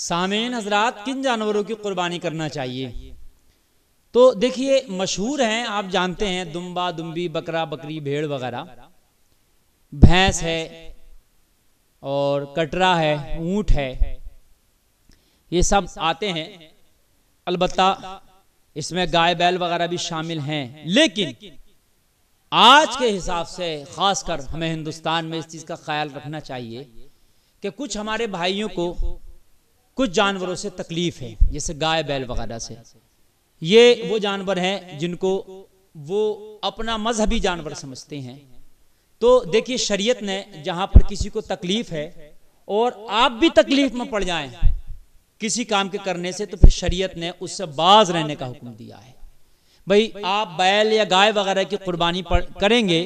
सामेन हजरात किन जानवरों की कुर्बानी करना चाहिए तो देखिए मशहूर हैं आप जानते हैं दुम्बा दुम्बी बकरा बकरी भेड़ वगैरह भैंस है और कटरा है ऊंट है ये सब आते हैं अलबत्ता इसमें गाय बैल वगैरह भी शामिल हैं लेकिन आज के हिसाब से खासकर हमें हिंदुस्तान में इस चीज़ का ख्याल रखना चाहिए कि कुछ हमारे भाइयों को कुछ जानवरों से तकलीफ है जैसे गाय बैल वगैरह से ये वो जानवर हैं जिनको वो अपना मजहबी जानवर समझते हैं तो देखिए शरीयत ने जहां पर किसी को तकलीफ है और आप भी तकलीफ में पड़ जाएं किसी काम के करने से तो फिर शरीयत ने उससे बाज रहने का हुक्म दिया है भाई आप बैल या गाय वगैरह की कुर्बानी करेंगे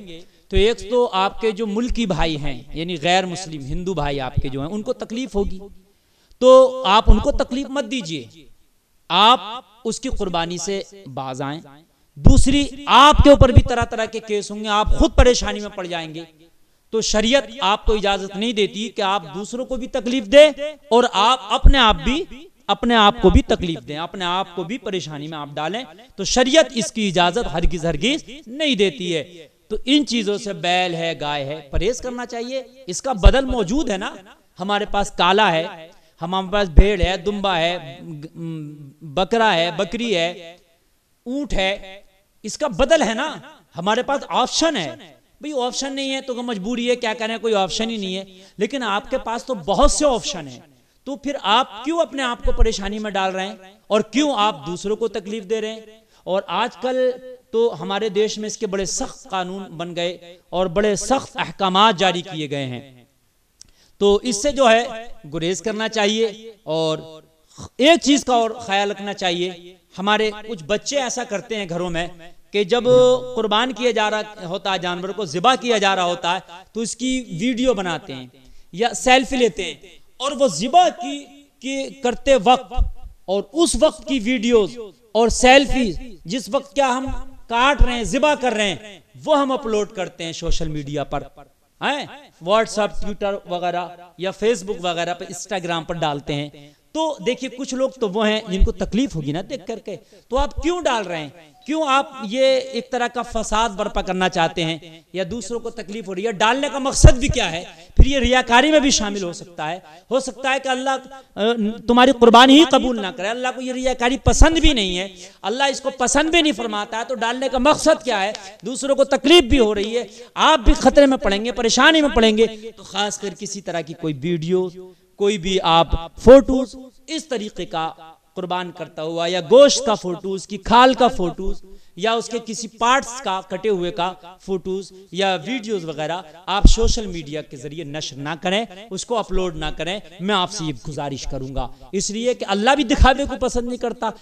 तो एक तो आपके जो मुल्की भाई हैं यानी गैर मुस्लिम हिंदू भाई आपके जो हैं उनको तकलीफ होगी तो आप उनको तकलीफ मत दीजिए आप उसकी कुर्बानी से बाज आए दूसरी आपके ऊपर भी तरह तरह के केस होंगे आप खुद परेशानी में पड़ जाएंगे तो शरीयत आपको इजाजत नहीं देती कि आप दूसरों को भी तकलीफ दे और आप अपने आप भी अपने आप को भी तकलीफ दें अपने आप को भी परेशानी में आप डालें तो शरीयत इसकी इजाजत हरगिज हरगिज नहीं देती है तो इन चीजों से बैल है गाय है परहेज करना चाहिए इसका बदल मौजूद है ना हमारे पास काला है हमारे पास भेड़ है दुम्बा है बकरा है बकरी है ऊंट है इसका बदल है ना हमारे पास ऑप्शन है भाई ऑप्शन नहीं है तो मजबूरी है क्या करें कोई ऑप्शन ही नहीं है लेकिन आपके पास तो बहुत से ऑप्शन है तो फिर आप क्यों अपने आप को परेशानी में डाल रहे हैं और क्यों आप दूसरों को तकलीफ दे रहे हैं और आजकल तो हमारे देश में इसके बड़े सख्त कानून बन गए और बड़े सख्त अहकाम जारी किए गए हैं तो इससे जो है गुरेज करना चाहिए और एक चीज का और ख्याल रखना चाहिए हमारे कुछ बच्चे ऐसा करते हैं घरों में कि जब कुर्बान किया जा रहा होता है जानवर को ज़िबा किया जा रहा होता है तो इसकी वीडियो बनाते हैं या सेल्फी लेते हैं और वो ज़िबा की के करते वक्त और उस वक्त की वीडियोस और सेल्फी जिस वक्त क्या हम काट रहे हैं ज़िबा कर रहे हैं वो हम अपलोड करते हैं सोशल मीडिया पर हैं व्हाट्सएप ट्विटर वगैरह या फेसबुक वगैरह पर इंस्टाग्राम पर डालते हैं तो देखिए कुछ लोग तो वो हैं जिनको तकलीफ होगी ना देख करके तो आप क्यों डाल रहे हैं क्यों आप ये एक तरह का फसाद बर्पा करना चाहते हैं या दूसरों को तकलीफ हो रही है डालने का मकसद भी क्या है फिर ये रियाकारी में भी शामिल हो सकता है हो सकता है कि अल्लाह तुम्हारी कुर्बानी ही कबूल ना करे अल्लाह को ये रियाकारी पसंद भी नहीं है अल्लाह इसको पसंद भी नहीं फरमाता है तो डालने का मकसद क्या है दूसरों को तकलीफ भी हो रही है आप भी खतरे में पड़ेंगे परेशानी में पड़ेंगे तो खासकर किसी तरह की कोई वीडियो कोई भी आप फोटो इस तरीके का कुर्बान करता हुआ या गोश्त का फोटोज की खाल का फोटोज या उसके किसी पार्ट्स का कटे हुए का फोटोज या वीडियोस वगैरह आप सोशल मीडिया के जरिए नशर ना करें उसको अपलोड ना करें मैं आपसे ये गुजारिश करूंगा इसलिए कि अल्लाह भी दिखावे को पसंद नहीं करता